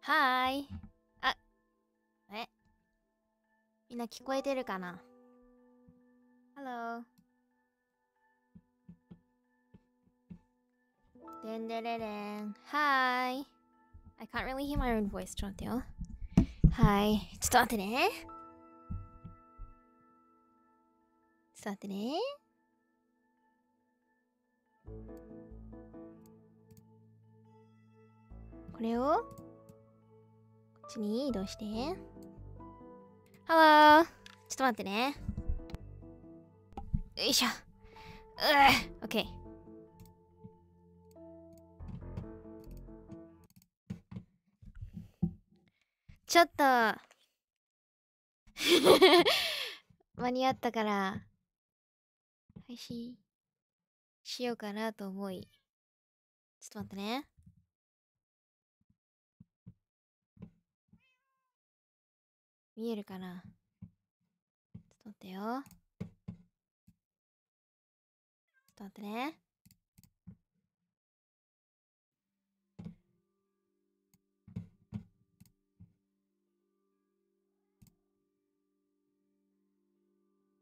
はーい。あ、えみんな聞こえてるかな ?Hello。でんでれれん。はーい。I can't really hear my own voice. ちょっと待ってよ。はい。ちょっと待ってね。ちょっと待ってね。これをこっちに移動してハローちょっと待ってねよいしょうぅ OK ちょっと 間に合ったから配信しようかなと思いちょっと待ってね見えるかなちょっと待ってよ。ちょっと待ってね。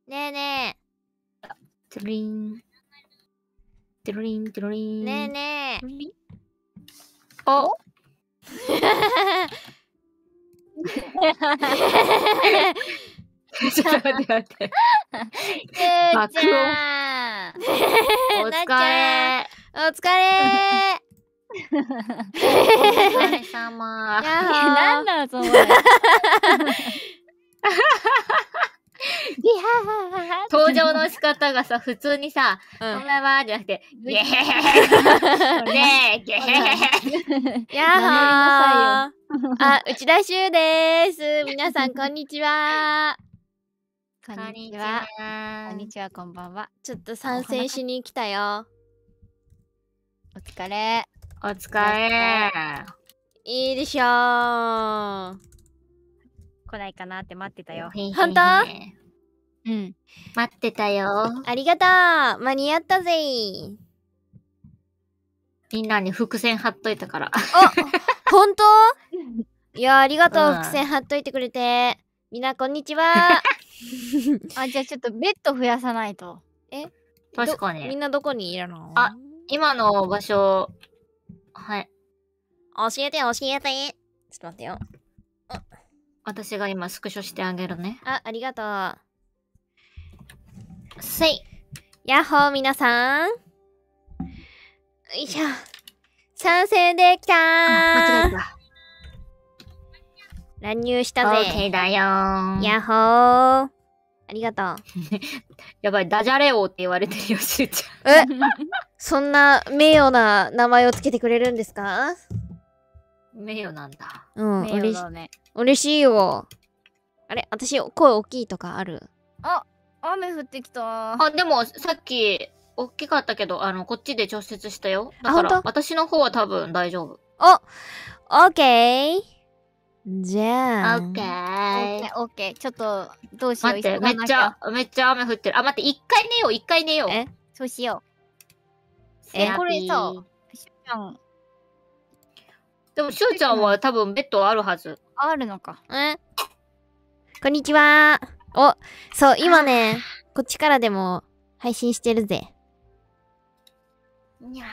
ねえねえ。トゥリン。トゥリン、トゥリン。ねえねえ。お ちょっと待って待って。ゃん。お疲れ。お疲れ。お疲れ様。いだその。登場の仕方がさ、普通にさ、こ、んばんはじゃなくて、ねやーはーあ、内田修です。皆さん、こんにちは。こんにちは。こんにちは、こんばんは。ちょっと参戦しに来たよ。お疲れ。お疲れ。いいでしょう。来ないかなって待ってたよ。本当うん。待ってたよ。ありがとう間に合ったぜみんなに伏線貼っといたから。あ 本当 いや、ありがとう、うん、伏線貼っといてくれて。みんな、こんにちは。あ、じゃあちょっとベッド増やさないと。え確かに。みんなどこにいるのあ、今の場所、はい。教えて、教えて。ちょっと待ってよ。私が今スクショしてあげるね。あ、ありがとう。せい。やっほー、皆さん。よいしょ。参戦できた間違えた。乱入したぜ。OK だよやっほー。ありがとう。やばい、ダジャレ王って言われてるよ、しゅうちゃん。えそんな名誉な名前をつけてくれるんですか名誉なんだ。うん、名誉だね。嬉しいよ。あれ、私、声大きいとかあるあ、雨降ってきた。あ、でも、さっき、大きかったけど、あの、こっちで調節したよ。だから、私の方は多分大丈夫。あ、オッケー。じゃあ。オッケー。オッケー。ちょっと、どうしよう。待って、めっちゃ、めっちゃ雨降ってる。あ、待って、一回寝よう、一回寝よう。えそうしよう。え、これさ、でも、しゅうちゃんは多分ベッドあるはず。あるのか。えこんにちは。お、そう、今ね、こっちからでも配信してるぜ。にゃ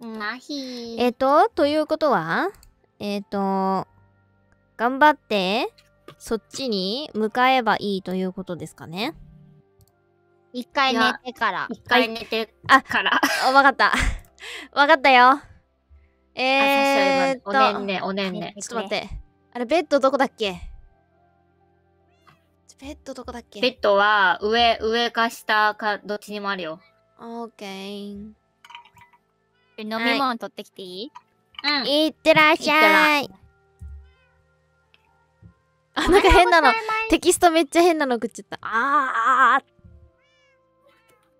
ー。まひー。えっ、ー、と、ということは、えっ、ー、と、頑張って、そっちに向かえばいいということですかね。一回寝てから。一回寝てから。あ、わかった。わかったよ。えーっと、おねんね、おねんね。ちょっと待って。あれ、ベッドどこだっけベッドどこだっけベッドは上、上か下かどっちにもあるよ。オーケー。飲み物取ってきていい、はい、うん。いってらっしゃい。あ、なんか変なの。テキストめっちゃ変なの送っちゃった。あ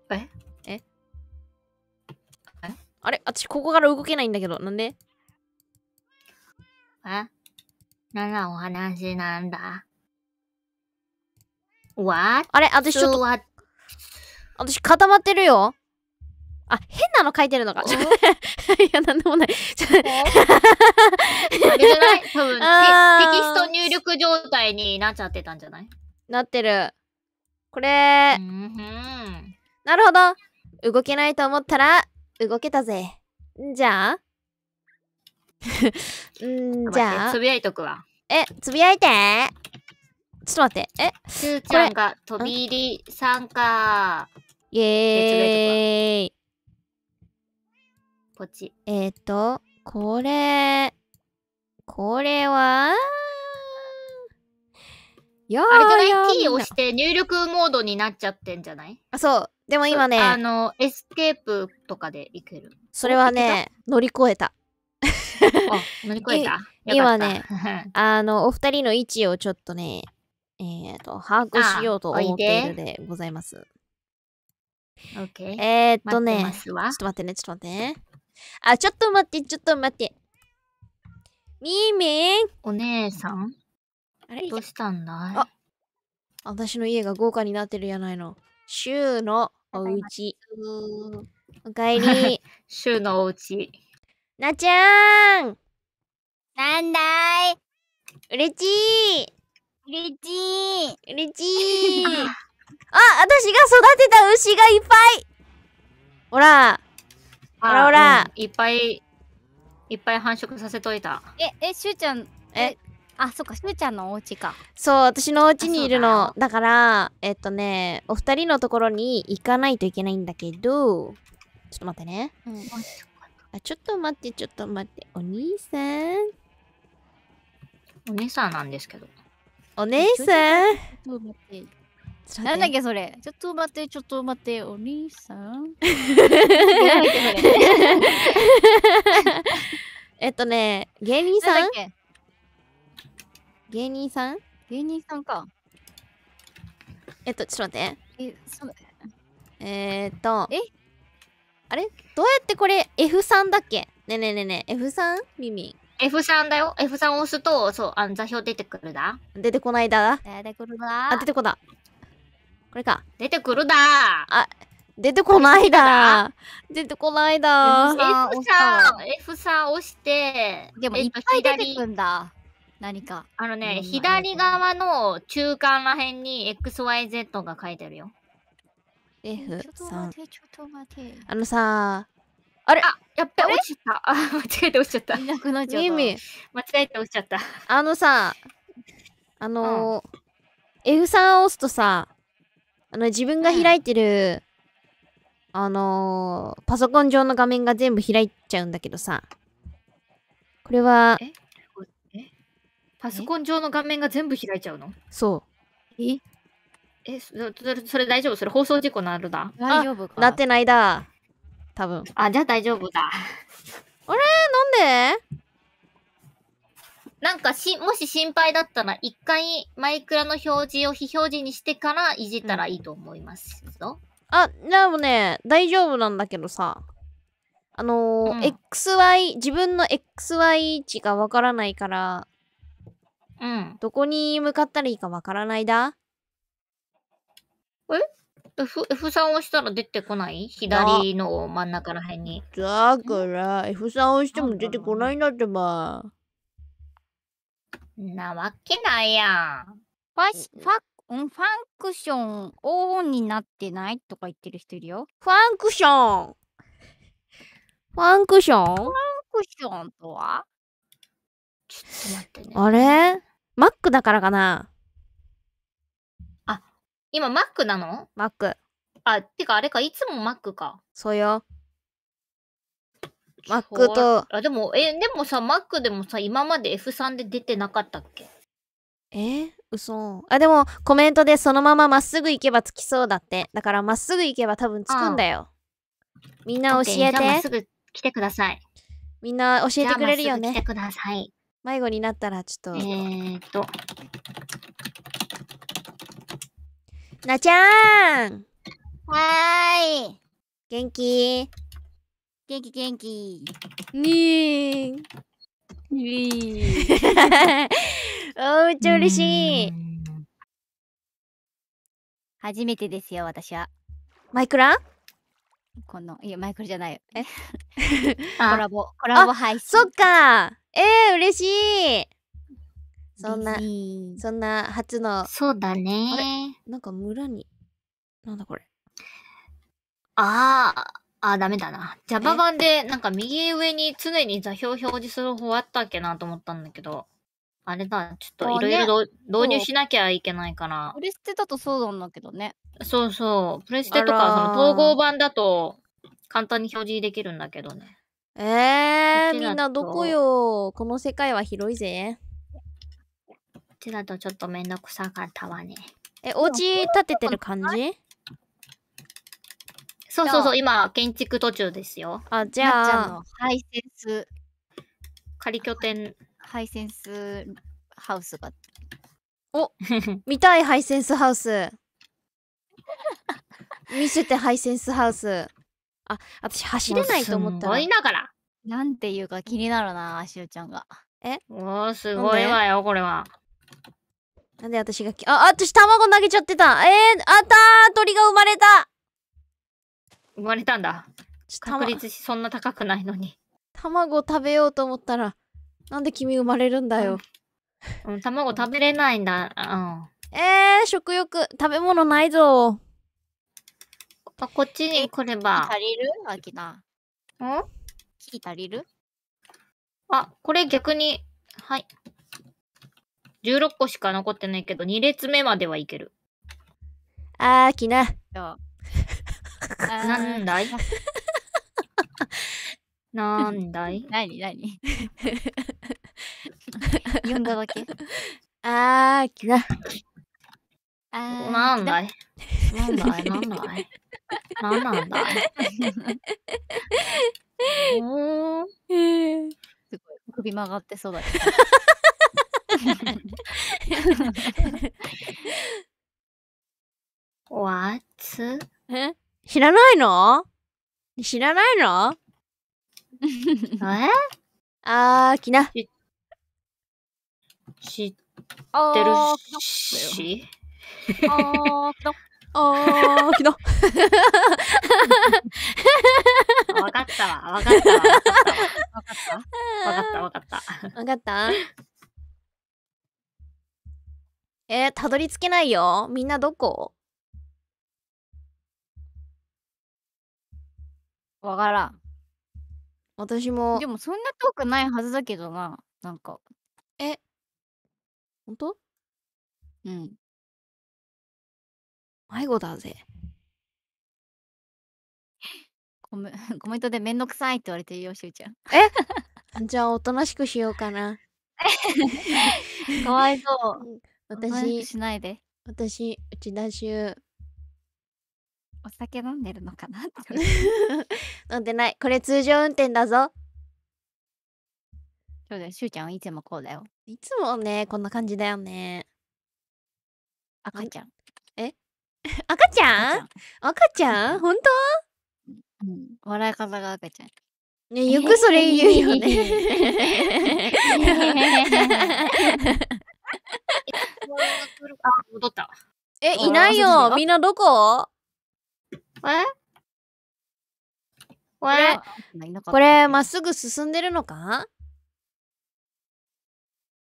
ーあーえあれ私ここから動けないんだけど。なんでえ何のお話なんだ ?What? あれ私ちょっと。私固まってるよ。あ、変なの書いてるのか。いや、なんでもない。あれじゃない多分 テ、テキスト入力状態になっちゃってたんじゃないなってる。これ。なるほど。動けないと思ったら、動けたぜ。じゃあ んじゃあ。つぶやいとくわ。え、つぶやいてちょっと待って。えすーちゃんが飛び入り参加。イェーイ。こっち。えっ、と、これ、これはやあれじゃない ?T 押して入力モードになっちゃってんじゃないあ、そう。でも今ね、あの、エスケープとかで行ける。それはね、乗り越えた。乗り越えた今ね、あの、お二人の位置をちょっとね、えっ、ー、と、把握しようと思っているでございます。えっとね、ちょっと待ってね、ちょっと待ってね。あ、ちょっと待って、ちょっと待って。みーみんお姉さんあれどうしたんだいあ、私の家が豪華になってるやないの。週のおうち。おかえり。週のおうち。なちゃんなんだいうれちいうれちいうれちい あ、私が育てた牛がいっぱいほらほらほら、うん、いっぱいいっぱい繁殖させといた。え、え、しゅうちゃん、え、あそっかしゅうちゃんのお家かそう私のお家にいるのだからえっとねお二人のところに行かないといけないんだけどちょっと待ってね、うん、あちょっと待ってちょっと待ってお兄さんお姉さんなんですけどお姉さんなんだっけそれちょっと待ってちょっと待ってお兄さん えっとね芸人さん芸人さん芸人さんか。えっと、ちょっと待って。え、そうえー、っと。えあれどうやってこれ F3 だっけねえねえねえねえ、F3? ミミン。F3 だよ。F3 押すと、そう、あの座標出てくるだ。出てこないだ。出てくるだ。あ、出てこだ。これか。出てくるだ。あ、出てこないだ。出てこないだ。F3 押して、でもいっぱい出てくんだ。何か。あのね、左側の中間らへんに XYZ が書いてるよ。F 3あのさあれあやっべ、落ちちゃった。間違えて落ちちゃった。いなくなっちゃった。間違えて落ちちゃった。あのさ、あのー、うん、F3 を押すとさ、あの、自分が開いてる、うん、あのー、パソコン上の画面が全部開いちゃうんだけどさ、これは、パソコン上の画面が全部開いちゃうのそう。ええそれ、それ大丈夫それ放送事故なるだ。大丈夫かなってないだ。多分。あ、じゃあ大丈夫だ。あれなんでなんかし、もし心配だったら、一回マイクラの表示を非表示にしてからいじったらいいと思いますよ。あ、でもね、大丈夫なんだけどさ、あのーうん、XY、自分の XY 値がわからないから、うん。どこに向かったらいいかわからないだえ F, ?F3 押したら出てこない左の真ん中らへんに。だから、F3 押しても出てこないんだってば。なわけないやん。ファシ、フファンクションオンになってないとか言ってる人いるよ。ファンクションファンクションファンクションとはちょっと待ってね。あれマックだからかなあ、今マックなのマック。あ、てかあれか、いつもマックか。そうよ。マックと。あ、でも、え、でもさ、マックでもさ、今まで F3 で出てなかったっけえ嘘。あ、でも、コメントでそのまままっすぐ行けば着きそうだって。だから、まっすぐ行けば多分着くんだよ。みんな教えて。まっすぐ来てください。みんな教えてくれるよね。来てください。迷子になったらちょっと。えー、っと。なちゃーんはーい元気元気元気にーにー おうち嬉しい初めてですよ私はマイクラこのいやマイクラじゃないよえ コラボ コラボ配信そっかえー、嬉しいそんな、そんな初の。そうだね。なんか村に、なんだこれ。ああ、あ、ダメだな。Java 版で、なんか右上に常に座標表示する方あったっけなと思ったんだけど、あれだ、ちょっといろいろ導入しなきゃいけないから。プレステだとそうなんだけどね。そうそう。プレステとか、その統合版だと簡単に表示できるんだけどね。えー、みんなどこよこの世界は広いぜ。こっちだとちょっとめんどくさかったわね。え、お家建ててる感じそうそうそう、今、建築途中ですよ。あ、じゃあ、ハイセンス、仮拠点。ハイセンスハウスが。お 見たいハイセンスハウス。見せてハイセンスハウス。あ、私走れないと思ったら。すごいながら。なんていうか気になるな、しおちゃんが。えおー、すごいわよ、これは。なんで私がき、あ、私卵投げちゃってた。えー、あったー鳥が生まれた生まれたんだ。確率そんな高くないのに。卵食べようと思ったら、なんで君生まれるんだよ。うん、卵食べれないんだ。うん。えー、食欲、食べ物ないぞ。あ、こっちに来れば。足りるあきん木足りるあ、これ逆に、はい。16個しか残ってないけど、2列目まではいける。あーきな。なんだい なんだいなになに読んだだけあーきな。あーなんだいなんだいなんだい何な んだ。おーえー、すごい首曲がってそうだけど。わつえ知らないの知らないのえ あーきな。知ってるし。あーきな。あー、昨日。わかったわ。わかったわ。わかったわ。わかったわ。わかったえー、たどり着けないよ。みんなどこわからん。私も。でもそんな遠くないはずだけどな。なんか。え、本当うん。迷子だぜ。コメ コメントでめんどくさいって言われてるよ、しゅうちゃん。え じゃあ、おとなしくしようかな。かわいそう。う私、しないで。私、内田修。お酒飲んでるのかな 飲んでない。これ通常運転だぞ。そうだよ、しゅうちゃんはいつもこうだよ。いつもね、こんな感じだよね。赤ちゃん。赤ちゃん赤ちゃん本当、笑い方が赤ちゃん。ね、よくそれ言うよね。あ、戻った。え、いないよ。みんなどこえこれ、まっすぐ進んでるのか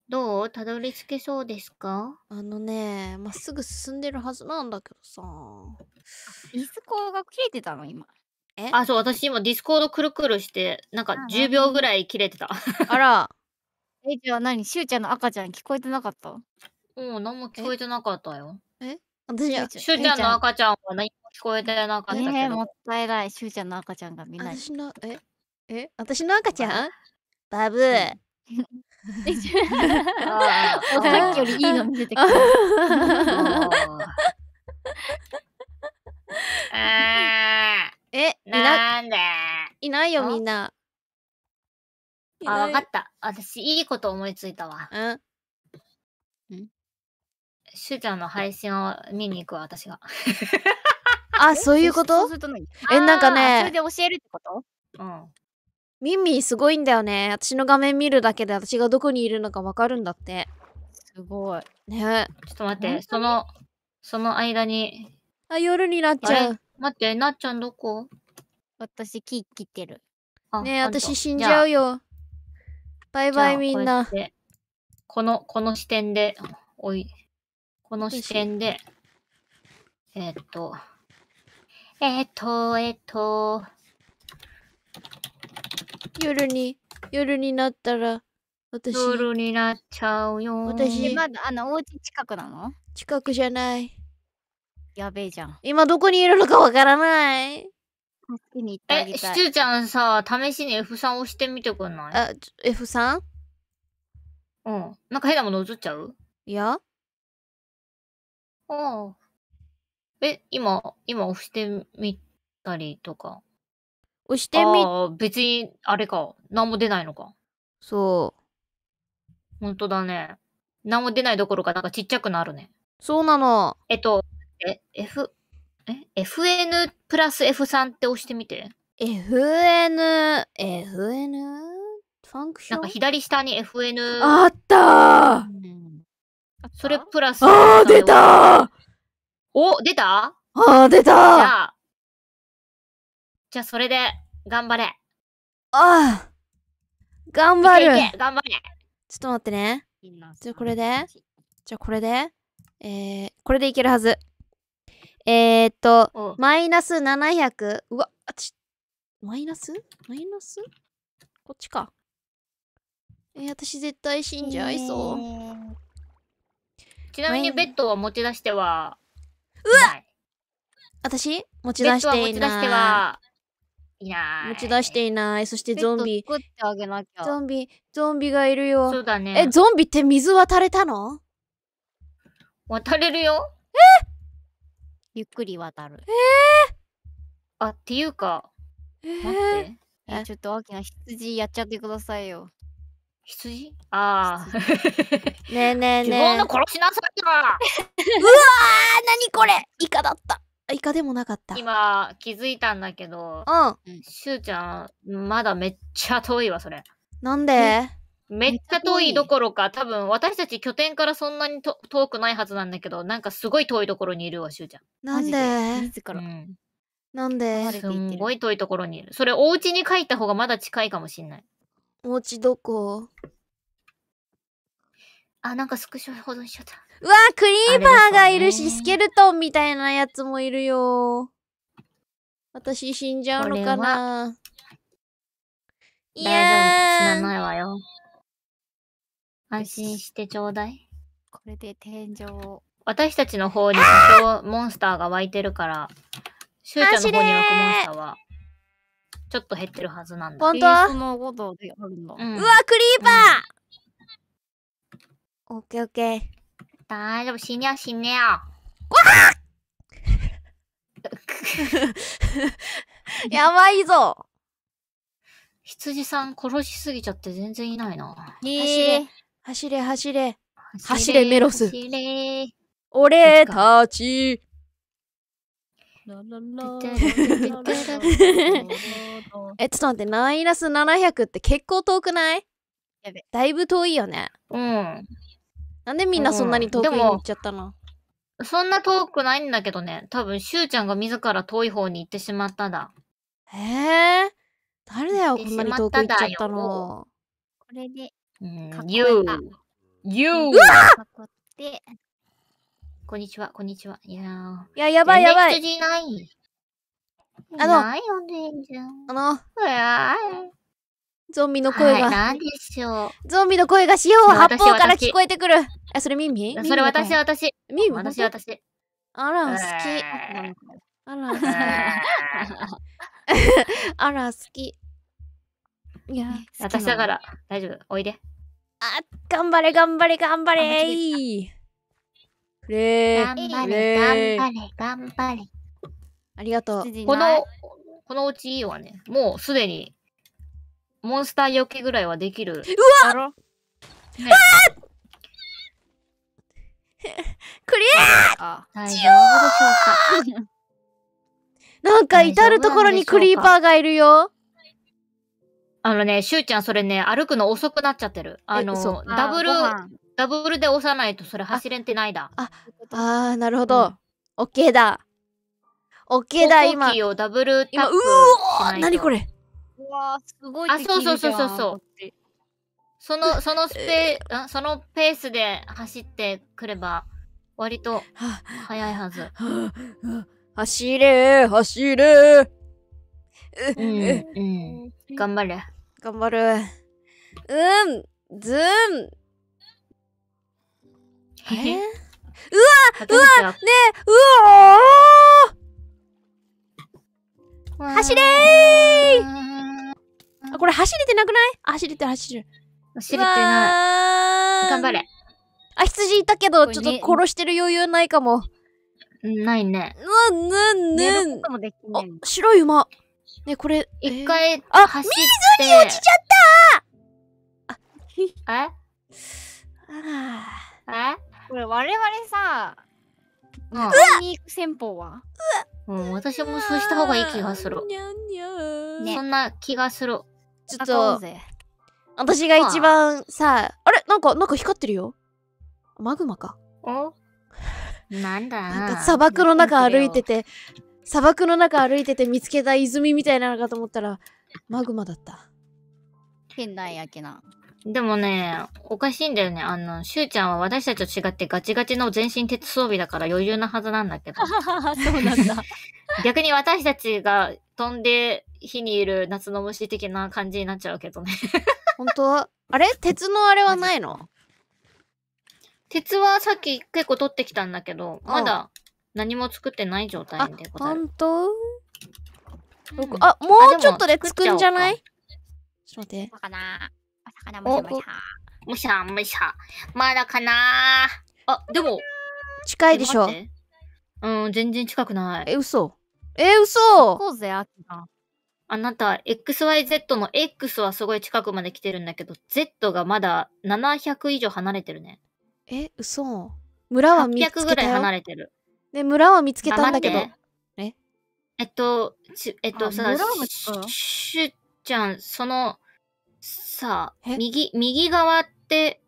どうたどり着けそうですかあのね、まっすぐ進んでるはずなんだけどさ。ディスコーが切れてたの今。えあ、そう、私今ディスコードくるくるして、なんか10秒ぐらい切れてた。あら。え、じゃあ何しゅうちゃんの赤ちゃん聞こえてなかったうん、何も聞こえてなかったよ。え私しゅうちゃんの赤ちゃんは何も聞こえてなかったけど。えー、もったいない。しゅうちゃんの赤ちゃんが見ない。私の、ええ私の赤ちゃんバブー。うん一 緒ああ、さっきよりいいの見せてくれる。え、いな、なんでいないよ、みんな。あ、わかった。私、いいこと思いついたわ。うんしゅうちゃんの配信を見に行くわ、私が。あ、そういうことえ、なんかね。それで教えるってことうん。ミンミンすごいんだよね。私の画面見るだけで私がどこにいるのかわかるんだって。すごい。ね。ちょっと待って、その、その間に。あ、夜になっちゃう。待って、なっちゃんどこ私、木切ってる。ねえ、私死んじゃうよ。バイバイみんな。この、この視点で、おい、この視点で、えー、っと、えー、っと、えー、っと、夜に、夜になったら、私、夜になっちゃうよ。私、まだ、あの、お家近くなの近くじゃない。やべえじゃん。今どこにいるのかわからない。にえ、シチューちゃんさ、試しに F3 押してみてくんないあ、F3? うん。なんか変なもの映っちゃういや。ああ。え、今、今押してみたりとか。押してみああ、別に、あれか。何も出ないのか。そう。ほんとだね。何も出ないどころか、なんかちっちゃくなるね。そうなの。えっと、え、F、え、FN プラス F3 って押してみて。FN、FN? ファンクションなんか左下に FN。あったー、うん、それプラス。ああ出たーお出たああ出たーじゃあ、じゃあそれで、頑張れ。ああ頑張るいけ頑張れちょっと待ってね。じゃあこれで、じゃあこれで、えー、これでいけるはず。えー、っと、マイナス700。うわ、あち、マイナスマイナスこっちか。えー、私絶対死んじゃいそう。ちなみにベッドを持ち出しては。うわ私持ち出していない。ベッドは持ち出してはいない。持ち出していない。そしてゾンビ。作ってあげなきゃ。ゾンビ、ゾンビがいるよ。そうだね。え、ゾンビって水渡れたの渡れるよ。えゆっくり渡る。えー、あ、っていうか、えー、待って。ちょっと大きな羊やっちゃってくださいよ。羊ああ。ねえねえねえ。自 分の殺しなさいよ。うわー何これイカだった。イカでもなかった。今気づいたんだけど、うん。しゅうちゃん、まだめっちゃ遠いわ、それ。なんでめっちゃ遠いどころか、多分私たち拠点からそんなにと遠くないはずなんだけど、なんかすごい遠いところにいるわ、しゅうちゃん。なんで自うん、なんでてすいんごい遠いところにいる。それ、お家に帰った方がまだ近いかもしんない。お家どこあ、なんかスクショ保存しちゃった。うわクリーパーがいるし、スケルトンみたいなやつもいるよ。私死んじゃうのかないやー。死なないわよ。安心してちょうだい。これで天井。私たちの方に多少モンスターが湧いてるから、シューちゃんの方に湧くモンスターは、ちょっと減ってるはずなんだ。本当うん、うわ、クリーパー、うん、オッケーオッケー。大丈夫、死にゃ死にゃ。やばいぞ。羊さん殺しすぎちゃって全然いないな。ね走れ、走れ、走れ、メロス。走れ。俺たち。え、ちょっと待って、マイナス700って結構遠くないだいぶ遠いよね。うん。なんでみんなそんなに遠くに行っちゃったの、うん、そんな遠くないんだけどね。多分、しゅうちゃんが自ら遠い方に行ってしまっただ。えー。誰だよ、こんなに遠く行っちゃったの。これで、You! You! うで、こんにちは、こんにちは。いやいや、やばいやばい。あの、あの、ゾンビの声が。何でしょう。ゾンビの声が四方八方から聞こえてくる。え、それミミそれ私、私。ミミ私、私。あら、好き。あら、好き。あら、好き。いや、私だから、大丈夫。おいで。あ、頑張れ、頑張れ、頑張れ。頑張れ、頑張れ、頑張れ。ありがとう。この、このうちはね、もうすでにモンスター避けぐらいはできる。うわ、ね、クリアー大丈なんか至るところにクリーパーがいるよ。あのね、しゅうちゃん、それね、歩くの遅くなっちゃってる。あの、ダブル、ダブルで押さないと、それ走れんてないだ。あ、あー、なるほど。オッケーだ。オッケーだ、今。今、うおー何これうわすごいあそうそうそうそうそうその そのスペあそのペースで走ってくれば割と速いはず走れ走れうん、うん、頑張れ頑張るうんズーンえうわうわねうおー走れーあ、これ走れてなくない走れてる走る。走れてない。頑張れ。あ、羊いたけど、ちょっと殺してる余裕ないかも。ないね。うんうんうん。あ、白い馬。ね、これ。一回、あ、水に落ちちゃったあ、えあえこれわれさ、うわに行く戦法はうん、私もそうした方がいい気がする。ね、そんな気がする。ちょっと私が一番さあれなんかなんか光ってるよマグマかなんだなんか砂漠の中歩いてて砂漠の中歩いてて見つけた泉みたいなのかと思ったらマグマだった変なやけなでもね、おかしいんだよね。あの、しゅうちゃんは私たちと違ってガチガチの全身鉄装備だから余裕なはずなんだけど。そうなんだ。逆に私たちが飛んで火にいる夏の虫的な感じになっちゃうけどね本当あれ鉄のあれはないの鉄はさっき結構取ってきたんだけど、まだ何も作ってない状態でございあ本当、うん、あ、もうちょっとで作るんじゃないちょっと待って。かなお魚もしゃむしゃ。まだかなあ、でも。近いでしょ。うん、全然近くない。え、嘘。え、嘘こうぜ、あきあなた、XYZ の X はすごい近くまで来てるんだけど、Z がまだ700以上離れてるね。え、嘘。村は見つけたよ。800ぐらい離れてる。で、村は見つけたんだけど。ええっと、ちえっとさ、しゅっちゃん、その、さ右、右側って、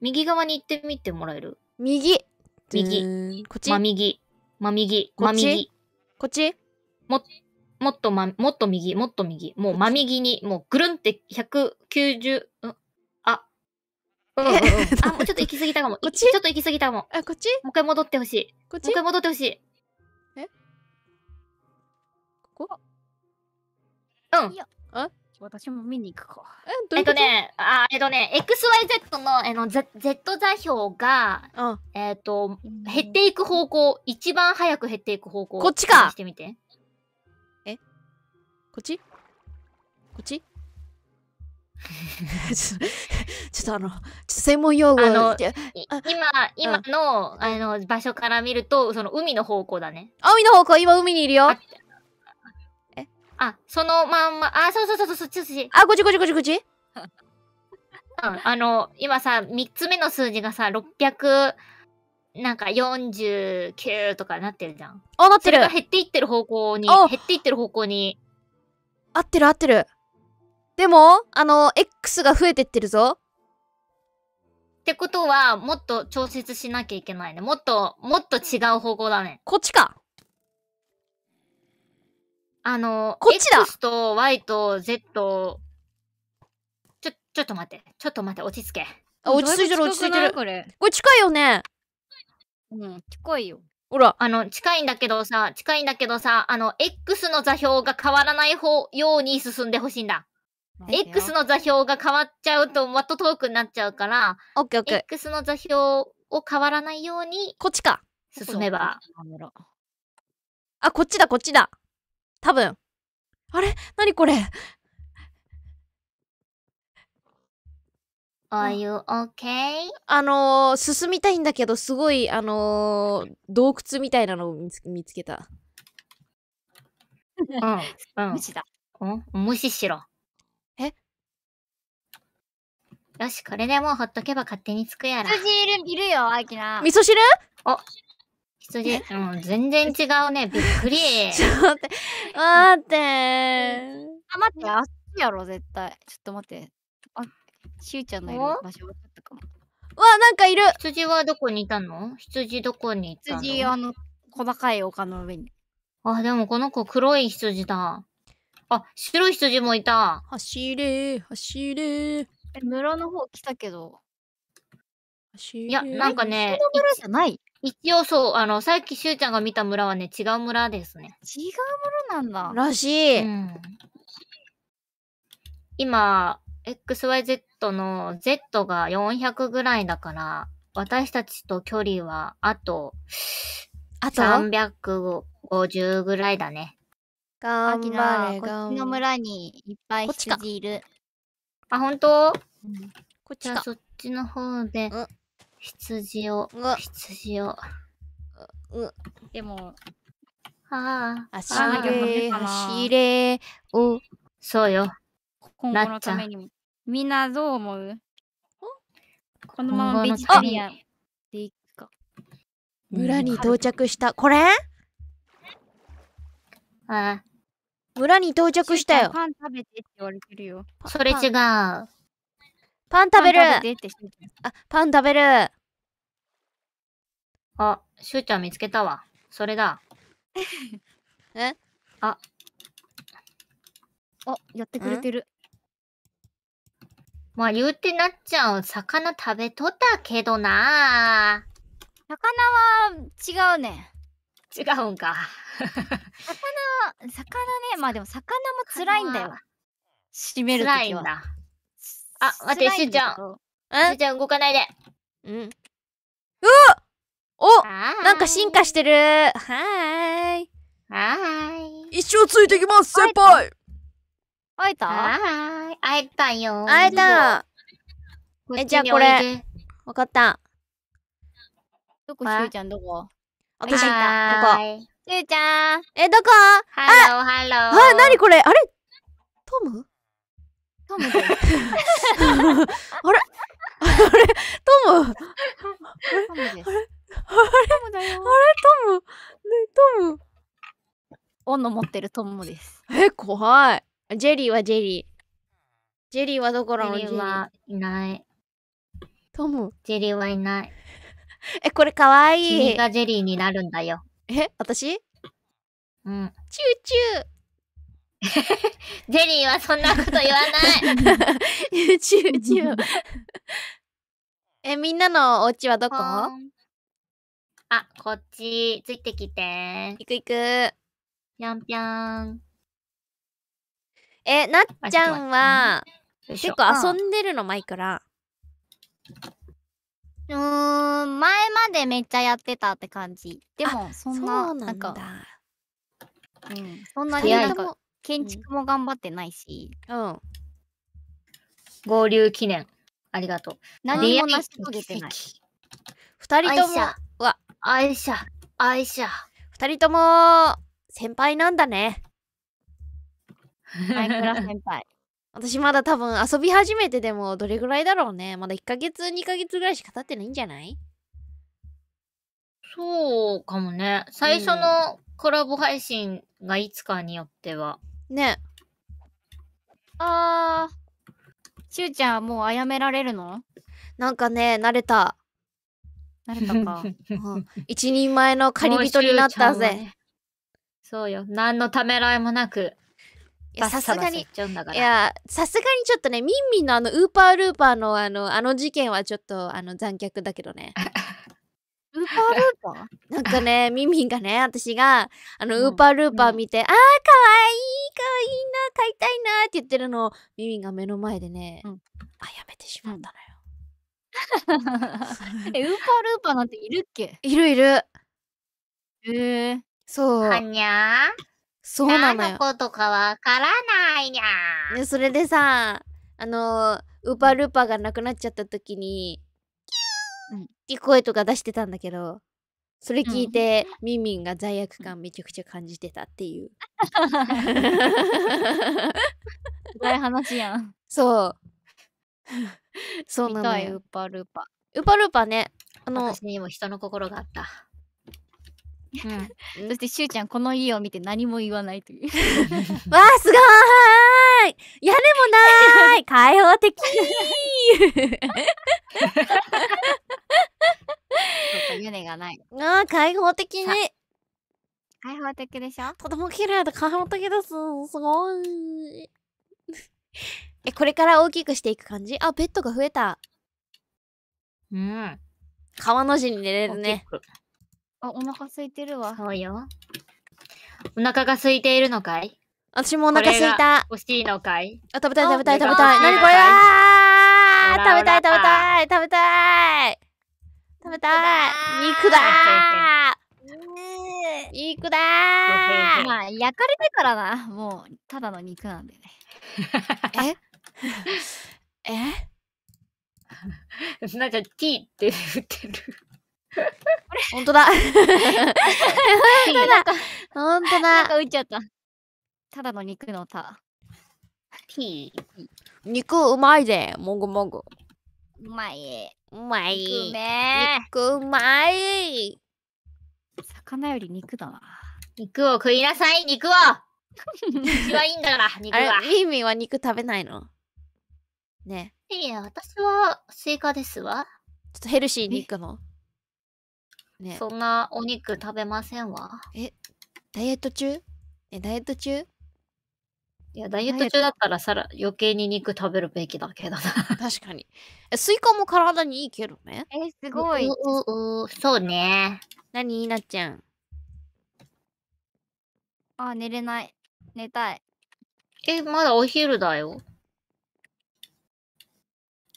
右側に行ってみてもらえる右右。こっち真右。真右。こっちこっちもっもっとま、もっと右、もっと右、もう真右に、もうぐるんって190、うんあ、うんうんうん、あ、もうちょっと行き過ぎたかも。こっちちょっと行き過ぎたかも。あ、こっちもう一回戻ってほしい。こっちもう一回戻ってほしい。えここうん。あ私も見に行くか。ええっとね、あえっとね、XYZ のあの Z, Z 座標が、うん、えっ、と、減っていく方向、一番早く減っていく方向。こっちかしてみて。っちこっち ちょっとあの、ちょっと専門用語今、今の、うん、あの、場所から見ると、その海の方向だね。あ、海の方向、今海にいるよ。えあ、そのまんま、あ、そうそうそうそう、そっちそあ、こっちこっちこっちこっち。うん、あの、今さ、3つ目の数字がさ、600、なんか49とかなってるじゃん。あ、なってる。減っていってる方向に、減っていってる方向に。合ってる合ってる。でも、あの、X が増えてってるぞ。ってことは、もっと調節しなきゃいけないね。もっと、もっと違う方向だね。こっちか。あの、こっちだ X と Y と Z ちょ、ちょっと待って。ちょっと待って、落ち着け。あ、落ち着いてる落ち着いてる。これ。これ近いよね。うん、近いよ。ほら。あの、近いんだけどさ、近いんだけどさ、あの、X の座標が変わらない方ように進んでほしいんだ。X の座標が変わっちゃうと、ワットトークになっちゃうから、オッケーオッケー。X の座標を変わらないように、こっちか。進めば。あ、こっちだ、こっちだ。多分。あれ何これ Are you okay? あのー、進みたいんだけど、すごい、あのー、洞窟みたいなのを見つ見つけた。うん、無視だ。ん無視しろ。えよし、これでもうほっとけば勝手につくやら。羊いる、いるよ、アキナ。味噌汁あ、羊、うん、全然違うね。びっくり。ちょっと待って。待って。あ、待って、あっやろ、絶対。ちょっと待って。しゅうちゃんのいる場所分かったかも。わあ、なんかいる羊はどこにいたの羊どこにいたの羊、あの、小高い丘の上に。あ、でもこの子黒い羊だ。あ、白い羊もいた。走れ、走れ。村の方来たけど。いや、なんかね、村じゃない一応そう、あの、さっきしゅうちゃんが見た村はね、違う村ですね。違う村なんだ。らしい。うん、今、XYZ の Z が400ぐらいだから、私たちと距離はあと、あと350ぐらいだね。頑秋こっちの村にいっぱい羊いる。あ、本当、ん、こっちか。そっちの方で、羊を、羊を。でも、はあ、足れ、走れ、を。そうよ。今後のためにも。みんなどう思うこのままベジタリアンでいくか。村に到着した。これああ。村に到着したよ。パン食べてって言われてるよ。それ違う。パン食べるあ、パン食べるあ、しゅうちゃん見つけたわ。それだ。えあ。あ、やってくれてる。まあ言うてなっちゃう。魚食べとったけどな魚は違うね。違うんか。魚は、魚ね、まあでも魚も辛いんだよ。締めるときは。辛いんだ。あ、待って、しんちゃん。しんちゃん動かないで。うん。うおなんか進化してるはーい。はーい。一生ついてきます、先輩会えたはい。会えたよ。会えた。え、じゃあこれ。わかった。どこ、しゅうちゃんどこ私、ここ。しゅうちゃん。え、どこハロー、ハロー。あ、なにこれあれトムトムあれあれトムあれあれトムね、トム斧持ってるトムです。え、怖い。ジェリーはジェリー。ジェリーはどころのジェリーはいない。トム。ジェリーはいない。え、これかわいい。君がジェリーになるんだよ。え、私うん。チューチュー。ジェリーはそんなこと言わない。チューチュー。え、みんなのお家はどこあ、こっち、ついてきて。行く行く。ぴょんぴょん。え、なっちゃんは、結構遊んでるの、前から。うん、前までめっちゃやってたって感じ。でも、そんな、なんか、うん、そんなになんか、建築も頑張ってないし。うん。合流記念。ありがとう。何も成し遂げてない。二人とも、わ、愛車、愛車。二人とも、先輩なんだね。相村先輩。私まだ多分遊び始めてでもどれぐらいだろうね。まだ1ヶ月、2ヶ月ぐらいしか経ってないんじゃないそうかもね。最初のコラボ配信がいつかによっては。ね。あー、しゅうちゃんはもうあやめられるのなんかね、慣れた。慣れたか。うん、一人前の借り人になったぜ。そうよ。何のためらいもなく。さすがにいやさすがにちょっとねミンミンのあのウーパールーパーのあのあの事件はちょっとあの残虐だけどね ウーパールーパーなんかね ミミみがね私があの、うん、ウーパールーパー見て、うん、あーかわいいかわいいな買いたいなって言ってるのをミミンが目の前でね、うん、あやめてしまったのよ、えウーパールーパーなんているっけいるいるへえー、そうはにゃーそうなのよ。ことかわからないにゃん。それでさ、あの、ウーパールーパーがなくなっちゃった時に、キューって声とか出してたんだけど、それ聞いて、うん、ミンミンが罪悪感めちゃくちゃ感じてたっていう。すごい話やん。そう。そうなのよ。ウーパールーパー。ウーパールーパーね。あの、私にも人の心があった。うん、そしてしゅうちゃんこの家を見て何も言わないという わあすごーい屋根もない開放的屋根がないあ開放的に開放的でしょとても綺麗で開放的ですすごい えこれから大きくしていく感じあベッドが増えたうん川の字に寝れるねあ、お腹空いてるわ。そうよ。お腹が空いているのかい私もお腹すいた。欲しいのかいあ、食べたい食べたい食べたい。なにこれ食べたい食べたい食べたい食べたい肉だ肉だまあ、焼かれてからな。もう、ただの肉なんでね。ええなんか、ティーって言ってるほんとだ。ほんとだ。浮いちゃった。ただの肉のた。肉うまいぜ。もぐもぐ。うまい。うまい。肉肉うまい。魚より肉だな。肉を食いなさい、肉を一番いいんだから、肉は。ミーミーは肉食べないのねえ。いや、私はスイカですわ。ちょっとヘルシーにいくの。ねそんなお肉食べませんわえダイエット中えダイエット中いやダイエット中だったらさら余計に肉食べるべきだけどな確かにえスイカも体にいいけどねえすごいうううそうね何なっちゃんあ寝れない寝たいえまだお昼だよ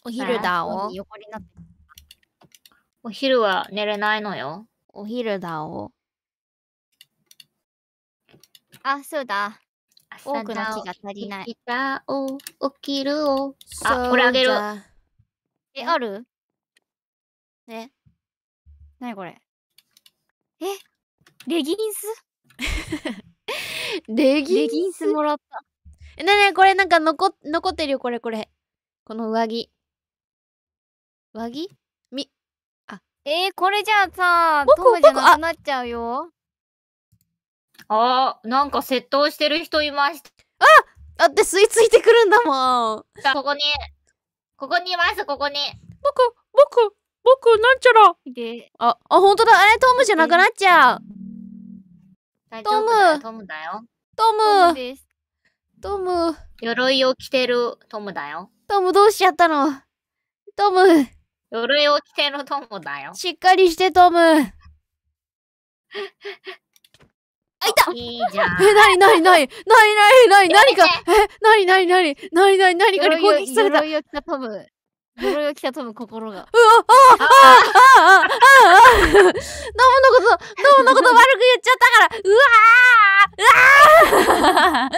お昼だお横になってお昼は寝れないのよ。お昼だお。あ、そうだ。多くのが足りない。だお、起きるお。あ、これあげる。え、あるえなにこれえレギンス レギンスレギンスもらった。え、なに、ね、これなんか残残ってるよ、これこれ。この上着。上着えー、これじゃあさ、僕トムじゃなくなっちゃうよ。あー、なんか窃盗してる人いました。あだって吸い付いてくるんだもん。ここに、ここにいます、ここに。僕、僕、僕、なんちゃら。であ、あ、ほんとだ。あれ、トムじゃなくなっちゃう。トム。トムだよ。トム。トム。鎧を着てるトムだよ。トムどうしちゃったのトム。鎧を着てるトムだよ。しっかりして、トム。あ、いたいいじゃん。え、なになになになになになににか、え、なになになになになににかに攻撃された。鎧を着たトム。鎧を着たトム、心が。うわ、ああああああああトムのこと、トムのこと悪く言っちゃったから。うわあうわあ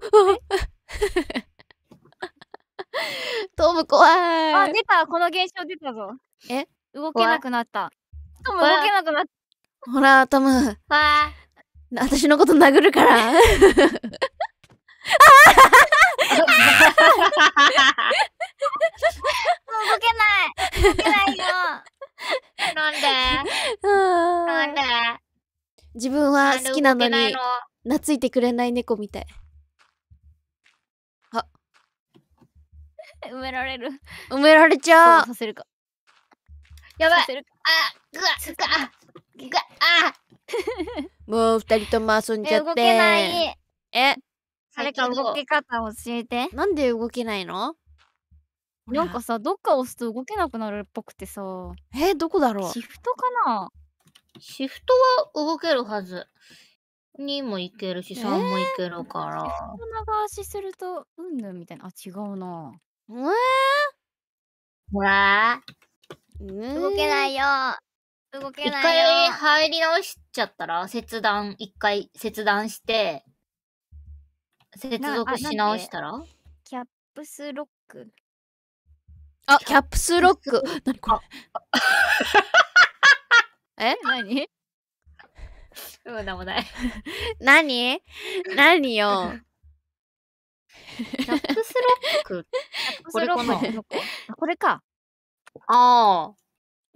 トム怖い。あ、出た。この現象出たぞ。え動けなくなった。トム動けなくなった。ほら、トム。わあ。私のこと殴るから。ああ 動けない動けないよなんでなんで自分は好きなのになついてくれない猫みたい。埋められる埋められちゃうさせるかやばいあぐわぐわぐあ もう二人とも遊んじゃって動けないえ誰か動き方教えてなんで動けないのなんかさどっか押すと動けなくなるっぽくてさえどこだろうシフトかなシフトは動けるはず2もいけるし3もいけるから、えー、長足するとうんぬんみたいなあ違うなうわほら動けないよ動けないよ回入り直しちゃったら切断、一回切断して、接続し直したらキャップスロックあ、キャップスロック。なこれ。え、なに。うん、なもない。に。なによ。これかなこれか。ああ。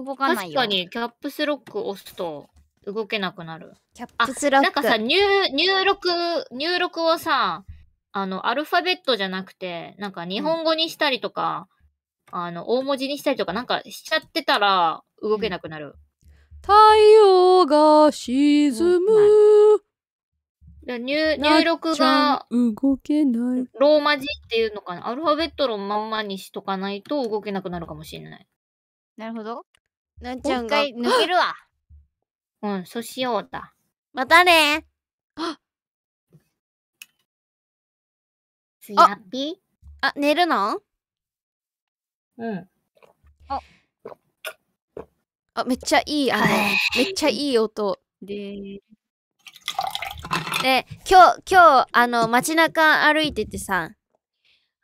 動かないよ。確かに、キャップスロック押すと動けなくなる。キャップスロック。なんかさ、入、入力、入力をさ、あの、アルファベットじゃなくて、なんか日本語にしたりとか、うん、あの、大文字にしたりとか、なんかしちゃってたら動けなくなる。うん、太陽が沈む。入入力が動けないローマ字っていうのかなアルファベットのまんまにしとかないと動けなくなるかもしれないなるほどなんちゃんが一回抜けるわ うんそうしようだまたねあスイハあ寝るのうんああめっちゃいいあのめっちゃいい音でで、今日、今日、あの、街中歩いててさ、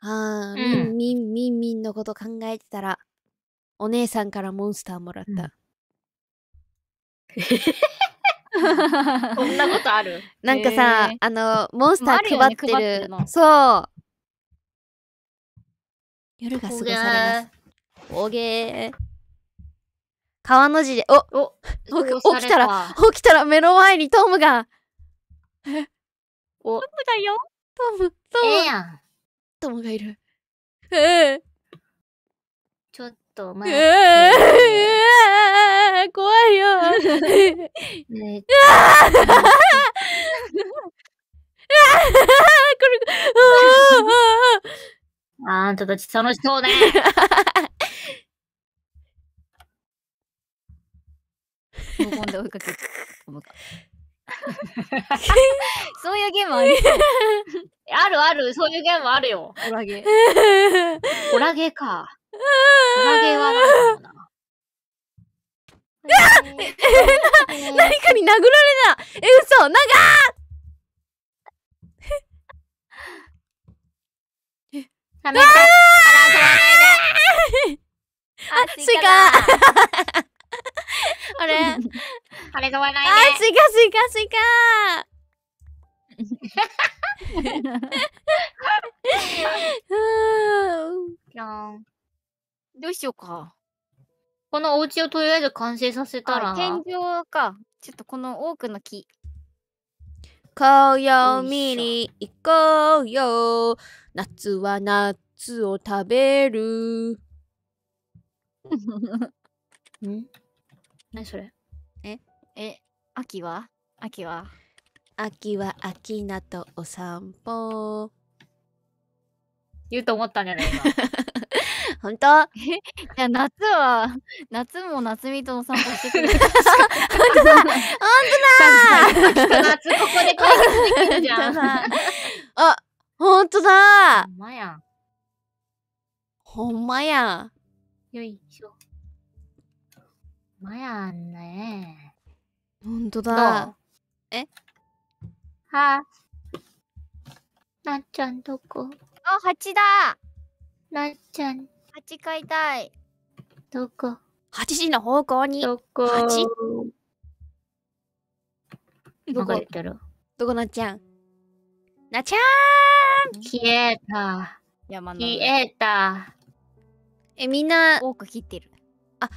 あー、うん、みん、みんみんのこと考えてたら、お姉さんからモンスターもらった。こんなことあるなんかさ、あの、モンスター配ってる。ね、そう。夜が過ごされます。おげー。川の字で、おお起きたら、起きたら目の前にトムがおトムだよトムトムええやんトムがいるええちょっと待ってええ怖いよ ねえ あんたたち楽しそうね。無言で追いかける。そういうゲームある あるある、そういうゲームあるよ。オラゲ。オ ラゲか。オラゲはなんだろうな。えー、何かに殴られなえ、嘘長ーダあ、スイカ あれあれが笑いあ、スイカスイカスイカどうしようか。このお家をとりあえず完成させたら。天井か。ちょっとこの多くの木。紅葉見に行こうよ。夏は夏を食べる。ん 何それええ、秋は秋は秋は秋菜とお散歩。言うと思ったんじゃないか。本当いや夏は夏も夏美とお散歩してくれる 本当だ本当だ夏ここで帰ってきるじゃんあ本当だほんまやんほんまやんよいしょまやねほんとだ。えはなっちゃんどこあ、蜂だなっちゃん。蜂飼いたい。どこ八時の方向に。どこ八どこどこなっちゃんなっちゃーん消えた。山の。消えた。え、みんな。多く切ってる。あ、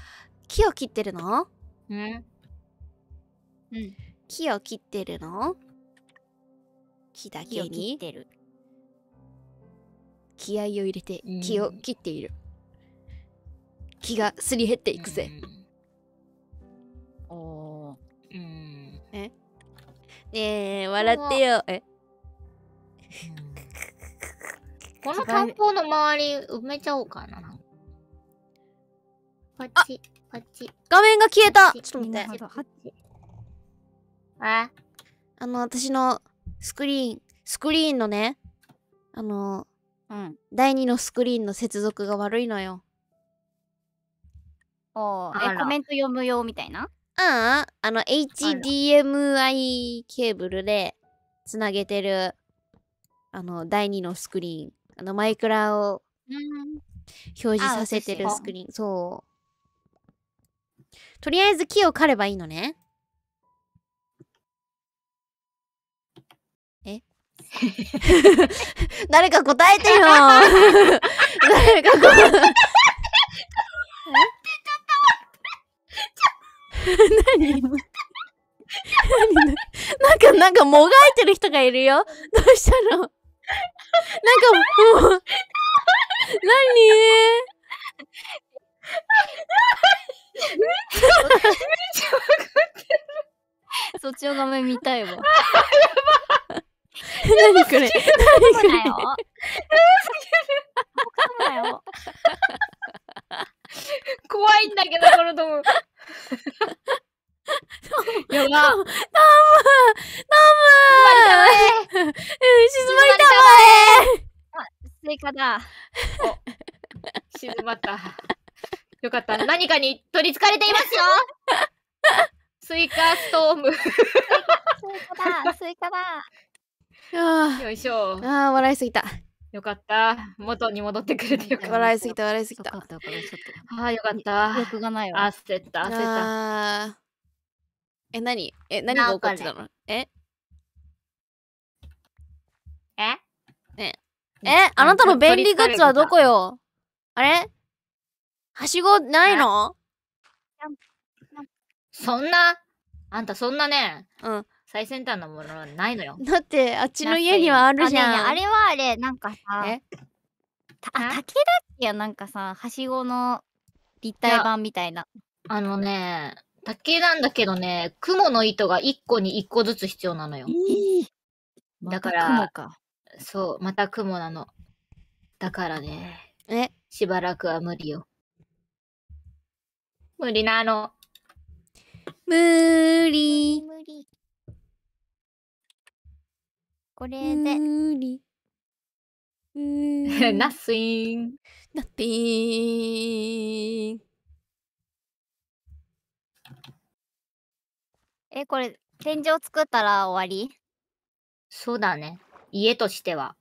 木を切ってるのんうん木を切ってるの木だけに気合を入れて木を切っている、うん、気がすり減っていくぜ、うん、おーうんえねえ笑ってよえ、うん、この田んぼの周り埋めちゃおうかなあっち8。画面が消えたちょっと待って。ああの、私のスクリーン、スクリーンのね、あの、うん、第2のスクリーンの接続が悪いのよ。おえ、コメント読むよみたいなうん、あの、HDMI ケーブルでつなげてる、あの、第2のスクリーン。あの、マイクラを表示させてるスクリーン。そう。とりあえず木を刈ればいいのね。え 誰か答えてよ 誰か答えて。何何なんか、なんかもがいてる人がいるよ。どうしたのなんかもう、何 そっちの画面見たいわ。やば何これ何これだよ。こ れ怖いんだけど、これトム。やば。トムまりたまえ沈まりたまえまった。よかった。何かに取りつかれていますよ スイカストーム。スイカだ、スイカだ。よいしょ。ああ、笑いすぎた。よかった。元に戻ってくれてよかった。笑いすぎた、笑いすぎた。よかった、ああ、よかった。欲がないわ。焦った、焦った。あえ、何え、何が起こってたのええええ、あなたの便利グッズはどこよあれはしごないのそんな、あんたそんなね、うん。最先端のものはないのよ。だって、あっちの家にはあるじゃん。あねあれはあれ、なんかさ、えっあ竹だっけなんかさ、はしごの立体版みたいな。あのね、竹なんだけどね、雲の糸が1個に1個ずつ必要なのよ。だからまた雲かそう、また雲なの。だからね、えしばらくは無理よ。無理なの。無理。無理。これで。無理。Nothing. n o t え、これ、天井作ったら終わりそうだね。家としては。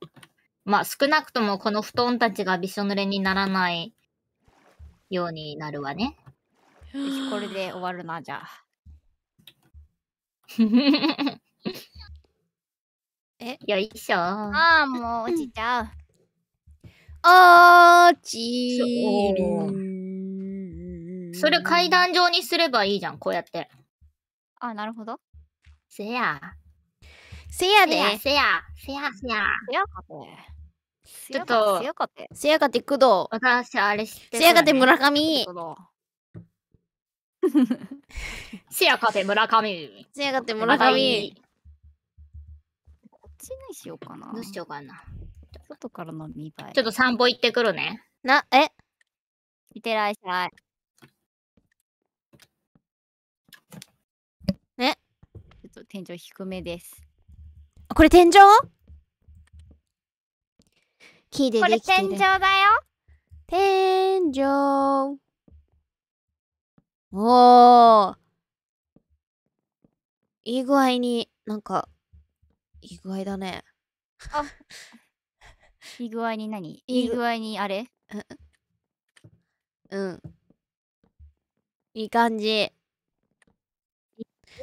まあ、少なくともこの布団たちがびしょ濡れにならないようになるわね。これで終わるな、じゃあ。えよいしょああ、もう落ちちゃう。落ちる。それ階段状にすればいいじゃん、こうやって。あ、なるほど。せや。せやで。せや、せや、せや。せやかて。ちょっと、せやかて。せやかて、工藤。私、あれ知ってせやかて、村上。せやかて村上。せやかて村上。こっちにしようかな。どうしようかな。外からの見栄え。ちょっと散歩行ってくるね。な、えいってらっしゃい。ね。ちょっと天井低めです。これ天井木でできてる。これ天井だよ。天井。おー。いい具合に、なんか、いい具合だね。あいい具合に何いい具合にあれうん。いい感じ。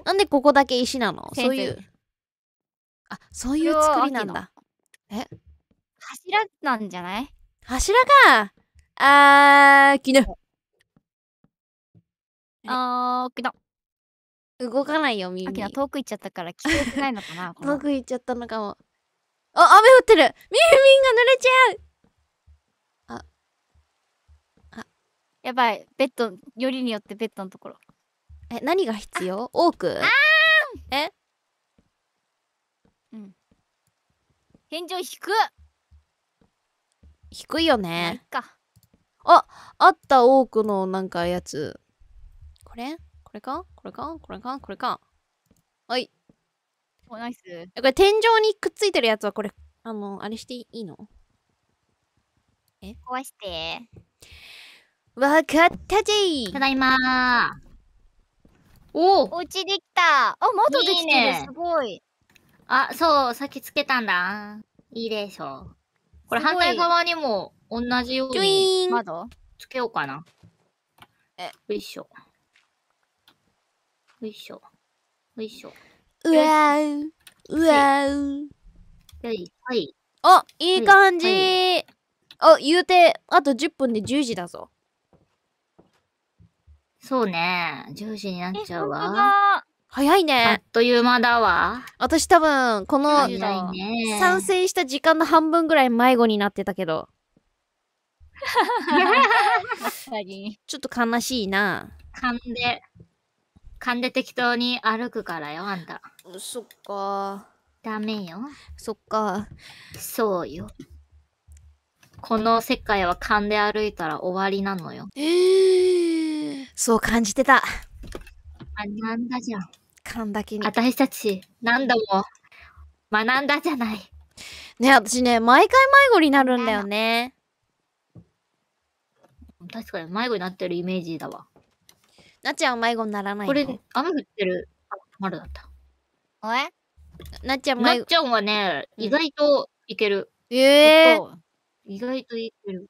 なんでここだけ石なのそういう。あ、そういう作りなんだ。え柱なんじゃない柱かあー、絹。あー、起き動かないよ、あきら遠く行っちゃったから聞こえてないのかな 遠く行っちゃったのかも。あ、雨降ってるみみんが濡れちゃうああやばいベッドよりによってベッドのところえ、何が必要多くえうん天井低く低いよねあいっね。かあった多くのなんかやつ。これこれかこれかこれかこれかはい。お、ナイス。これ天井にくっついてるやつはこれ、あの、あれしていいのえ壊して。わかったぜただいまおおお家できたあ、窓できてるいい、ね、すごい。あ、そう、さっきつけたんだ。いいでしょう。これ反対側にも同じように窓つけようかな。え、よいしょ。よいしょ。よいしょ。うわう。うわう。よい、はい。お、いい感じ、ははい、お、言うて、あと10分で10時だぞ。そうね。10時になっちゃうわ。早いね。あっという間だわ。私多分、この、賛成した時間の半分ぐらい迷子になってたけど。ちょっと悲しいな。勘で。勘で適当に歩くからよ、あんた。そっか。ダメよ。そっか。そうよ。この世界は勘で歩いたら終わりなのよ。えー、そう感じてた。あ、なんだじゃん。勘だけに。私たち、何度も学んだじゃない。ね私ね、毎回迷子になるんだよね。確かに迷子になってるイメージだわ。なっちゃんは迷子にならないこれ、雨降ってる。あ、まだだった。おなっちゃん迷子。なっちゃんはね、意外といける。うん、ええー、意外といける。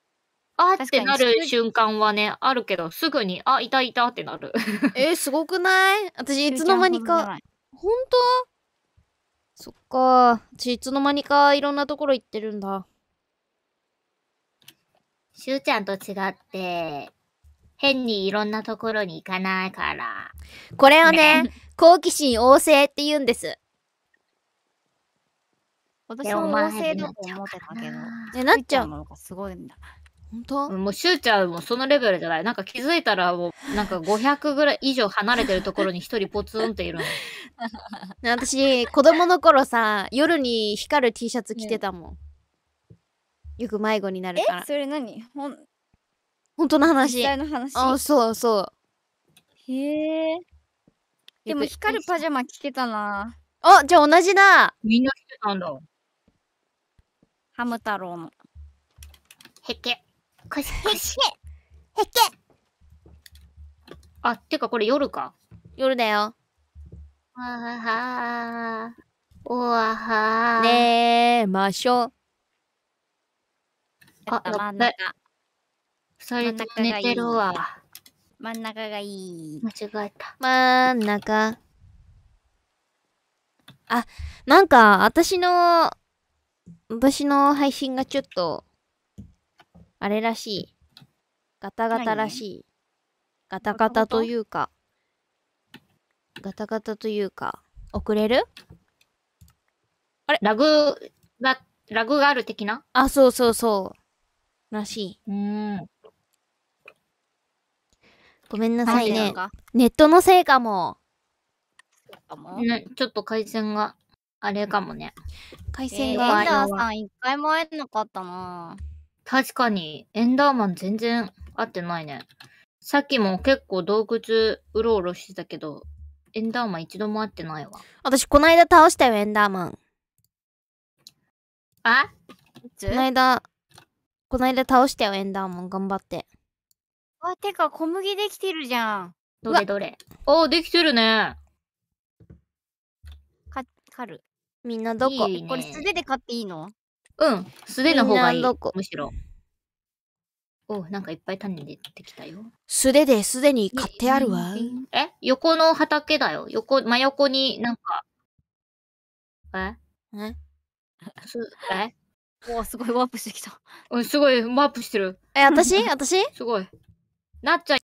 あーってなる瞬間はね、あるけど、すぐに、あ、いたいたってなる。えー、すごくない私、いつの間にか。ほんとそっか。私、いつの間にかいろんなところ行ってるんだ。しゅうちゃんと違って、変にいろんなところに行かないから。これをね、好奇心旺盛って言うんです。私も旺盛だと思ってたけど。え、なっちゃうのがすごいんだ。本当もうしゅうちゃんもそのレベルじゃないなんか気づいたらもうなんか500ぐらい以上離れてるところに一人ポツンっているの 私子供の頃さ夜に光る T シャツ着てたもん、ね、よく迷子になるからえそれ何ほん本当の話実際の話あそうそうへえでも光るパジャマ着てたなあじゃあ同じだみんな着てたんだハム太郎のへけこしこけ。へけあてかこれ夜か夜だよわはおわはー。ねえ、ましょあ、真ん中。と寝てるわ。真ん中がいい。間違えた。真ん中。あ、なんか、私の、私の配信がちょっと、あれらしい。ガタガタらしい。ガタガタというか、ガタガタというか、遅れるあれラグ、が、ラグがある的なあ、そうそうそう。らしい。うん。ごめんなさいね。ネットのせいかも。ね、ちょっと回線が、あれかもね。回線が。エンダーさん一回も会えなかったな確かに、エンダーマン全然会ってないね。さっきも結構洞窟うろうろしてたけど、エンダーマン一度も会ってないわ。私、こないだ倒したよ、エンダーマン。あこないだ、こないだ倒したよ、エンダーマン頑張って。わ、てか小麦できてるじゃん。どれどれ。おできてるね。か、かる。みんなどこいい、ね、これ素手で買っていいのうん、素手の方がいい。むしろ。おなんかいっぱい種出てきたよ。素手ですでに買ってあるわ。え横の畑だよ。横、真横になんか。ええすえおすごいワープしてきた。うん、すごいワープしてる。え、私私すごい。なっちゃい